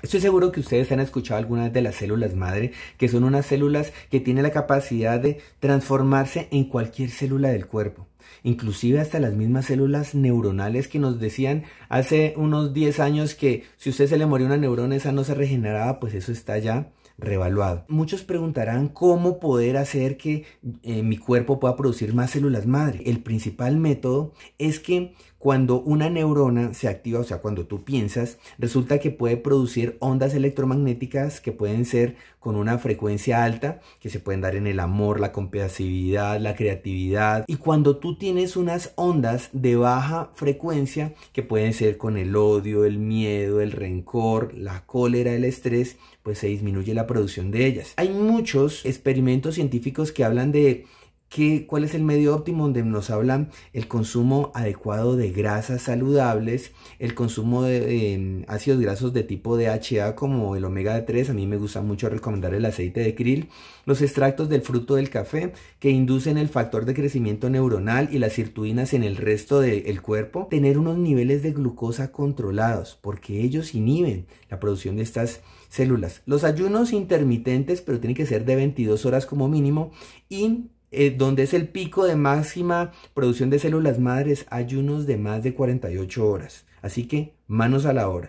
Estoy seguro que ustedes han escuchado alguna de las células madre, que son unas células que tienen la capacidad de transformarse en cualquier célula del cuerpo. Inclusive hasta las mismas células neuronales que nos decían hace unos 10 años que si usted se le murió una neurona esa no se regeneraba, pues eso está ya revaluado. Muchos preguntarán cómo poder hacer que eh, mi cuerpo pueda producir más células madre. El principal método es que cuando una neurona se activa, o sea, cuando tú piensas, resulta que puede producir ondas electromagnéticas que pueden ser con una frecuencia alta, que se pueden dar en el amor, la compasividad, la creatividad. Y cuando tú tú tienes unas ondas de baja frecuencia que pueden ser con el odio, el miedo, el rencor, la cólera, el estrés, pues se disminuye la producción de ellas. Hay muchos experimentos científicos que hablan de cuál es el medio óptimo donde nos hablan el consumo adecuado de grasas saludables, el consumo de em, ácidos grasos de tipo DHA como el omega 3, a mí me gusta mucho recomendar el aceite de krill, los extractos del fruto del café que inducen el factor de crecimiento neuronal y las sirtuinas en el resto del cuerpo, tener unos niveles de glucosa controlados porque ellos inhiben la producción de estas células. Los ayunos intermitentes, pero tienen que ser de 22 horas como mínimo y eh, donde es el pico de máxima producción de células madres, ayunos de más de 48 horas. Así que manos a la hora.